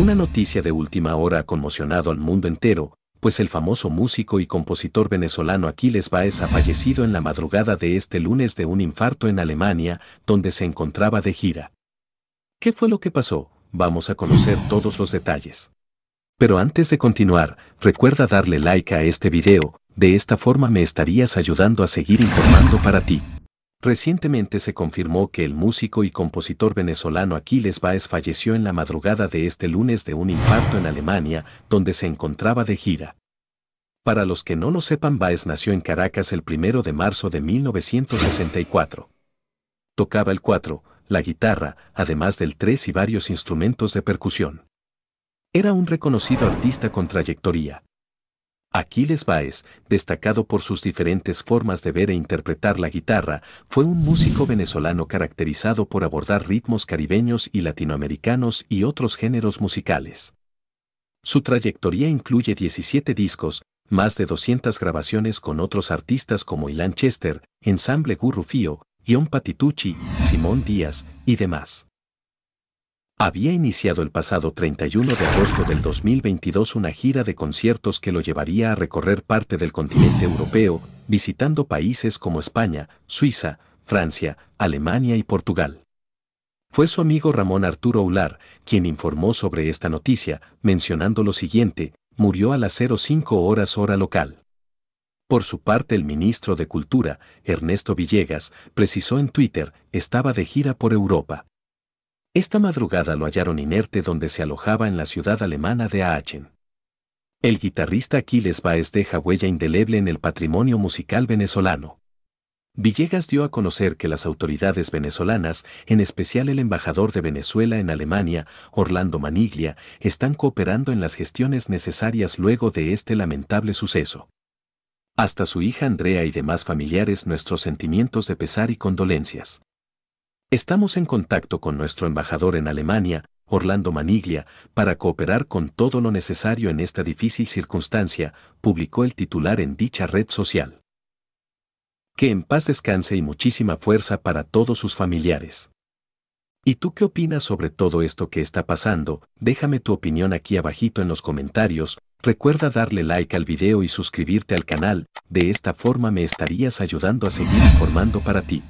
Una noticia de última hora ha conmocionado al mundo entero, pues el famoso músico y compositor venezolano Aquiles Baez ha fallecido en la madrugada de este lunes de un infarto en Alemania, donde se encontraba de gira. ¿Qué fue lo que pasó? Vamos a conocer todos los detalles. Pero antes de continuar, recuerda darle like a este video, de esta forma me estarías ayudando a seguir informando para ti. Recientemente se confirmó que el músico y compositor venezolano Aquiles Baez falleció en la madrugada de este lunes de un impacto en Alemania, donde se encontraba de gira. Para los que no lo sepan, Baez nació en Caracas el 1 de marzo de 1964. Tocaba el 4, la guitarra, además del 3 y varios instrumentos de percusión. Era un reconocido artista con trayectoria. Aquiles Baez, destacado por sus diferentes formas de ver e interpretar la guitarra, fue un músico venezolano caracterizado por abordar ritmos caribeños y latinoamericanos y otros géneros musicales. Su trayectoria incluye 17 discos, más de 200 grabaciones con otros artistas como Ilan Chester, Ensamble Gurrufío, Ion Patitucci, Simón Díaz y demás había iniciado el pasado 31 de agosto del 2022 una gira de conciertos que lo llevaría a recorrer parte del continente europeo, visitando países como España, Suiza, Francia, Alemania y Portugal. Fue su amigo Ramón Arturo Ular quien informó sobre esta noticia, mencionando lo siguiente, murió a las 05 horas hora local. Por su parte, el ministro de Cultura, Ernesto Villegas, precisó en Twitter, estaba de gira por Europa. Esta madrugada lo hallaron inerte donde se alojaba en la ciudad alemana de Aachen. El guitarrista Aquiles Baez deja huella indeleble en el patrimonio musical venezolano. Villegas dio a conocer que las autoridades venezolanas, en especial el embajador de Venezuela en Alemania, Orlando Maniglia, están cooperando en las gestiones necesarias luego de este lamentable suceso. Hasta su hija Andrea y demás familiares nuestros sentimientos de pesar y condolencias. Estamos en contacto con nuestro embajador en Alemania, Orlando Maniglia, para cooperar con todo lo necesario en esta difícil circunstancia, publicó el titular en dicha red social. Que en paz descanse y muchísima fuerza para todos sus familiares. ¿Y tú qué opinas sobre todo esto que está pasando? Déjame tu opinión aquí abajito en los comentarios, recuerda darle like al video y suscribirte al canal, de esta forma me estarías ayudando a seguir informando para ti.